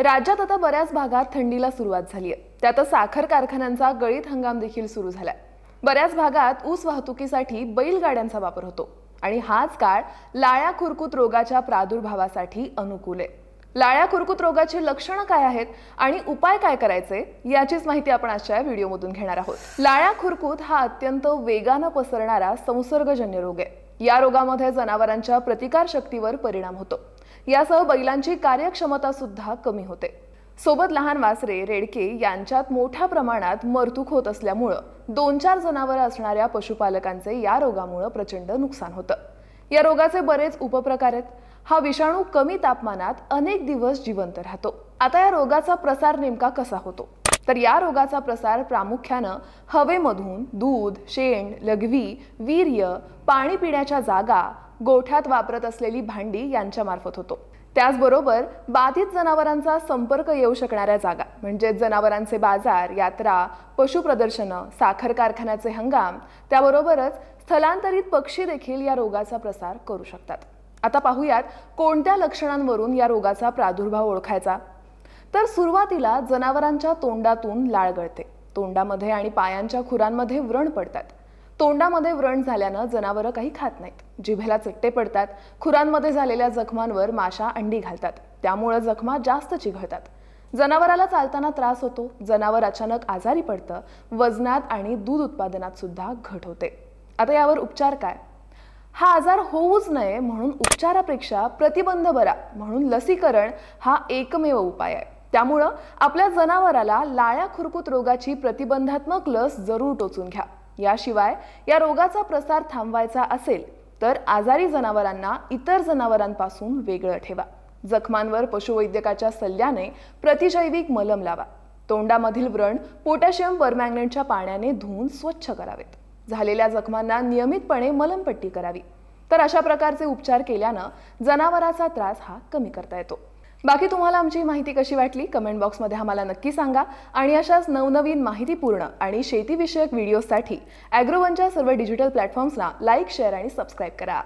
राज्यात आता बऱ्याच भागात थंडीला सुरुवात झाली आहे त्यातच साखर कारखान्यांचा गळीत हंगाम देखील सुरू झालाय बऱ्याच भागात ऊस वाहतुकीसाठी बैलगाड्यांचा वापर होतो आणि हाच काळ लाळ्या खुरकूत रोगाच्या प्रादुर्भावासाठी अनुकूल आहे लाळ्या कुरकुत रोगाची लक्षणं काय आहेत आणि उपाय काय करायचे याचीच माहिती आपण आजच्या व्हिडिओमधून घेणार आहोत लाळ्या खुरकूत हा अत्यंत वेगानं पसरणारा संसर्गजन्य रोग आहे या रोगामध्ये जनावरांच्या प्रतिकारशक्तीवर परिणाम होतो यासह बैलांची कार्यक्षमता सुद्धा कमी होते सोबत लहान वासरे रेडके यांच्यात मोठ्या प्रमाणात मरतूक होत असल्यामुळं दोन चार जनावर असणाऱ्या पशुपालकांचे या रोगामुळे प्रचंड नुकसान होतं या रोगाचे बरेच उपप्रकार आहेत हा विषाणू कमी तापमानात अनेक दिवस जिवंत राहतो आता या रोगाचा प्रसार नेमका कसा होतो तर या रोगाचा प्रसार प्रामुख्यानं हवेमधून दूध शेण लघवी वीर्य पाणी पिण्याच्या जागा गोठ्यात वापरत असलेली भांडी यांच्यामार्फत होतो त्याचबरोबर बाधित जनावरांचा संपर्क येऊ शकणाऱ्या जागा म्हणजे जनावरांचे बाजार यात्रा पशुप्रदर्शनं साखर कारखान्याचे हंगाम त्याबरोबरच स्थलांतरित पक्षी देखील या रोगाचा प्रसार करू शकतात आता पाहूयात कोणत्या लक्षणांवरून या रोगाचा प्रादुर्भाव ओळखायचा तर सुरुवातीला जनावरांच्या तोंडातून लाळ गळते तोंडामध्ये आणि पायांच्या खुरांमध्ये व्रण पडतात तोंडामध्ये व्रण झाल्यानं जनावरं काही खात नाहीत जिभेला चट्टे पडतात खुरांमध्ये झालेल्या जखमांवर माशा अंडी घालतात त्यामुळं जखमा जास्त चिघळतात जनावराला चालताना त्रास होतो जनावर अचानक आजारी पडतं वजनात आणि दूध उत्पादनात सुद्धा घट होते आता यावर उपचार काय हा आजार होऊच नये म्हणून उपचारापेक्षा प्रतिबंध बरा म्हणून लसीकरण हा एकमेव उपाय आहे त्यामुळं आपल्या जनावराला लाळ्या खुरकूत रोगाची प्रतिबंधात्मक लस जरूर टोचून घ्या याशिवाय या रोगाचा प्रसार थांबवायचा असेल तर आजारी जनावरांना इतर जनावरांपासून वेगळं ठेवा जखमांवर पशुवैद्यकाच्या सल्ल्याने प्रतिजैविक मलम लावा तोंडामधील व्रण पोटॅशियम परमॅग्नेटच्या पाण्याने धुवून स्वच्छ करावेत झालेल्या जखमांना नियमितपणे मलमपट्टी करावी तर अशा प्रकारचे उपचार केल्यानं जनावराचा त्रास हा कमी करता येतो बाकी तुम्हाला आमची माहिती कशी वाटली कमेंट बॉक्समध्ये आम्हाला नक्की सांगा आणि अशाच नवनवीन माहितीपूर्ण आणि शेतीविषयक व्हिडिओसाठी ॲग्रोवनच्या सर्व डिजिटल प्लॅटफॉर्म्सला लाईक शेअर आणि सबस्क्राईब करा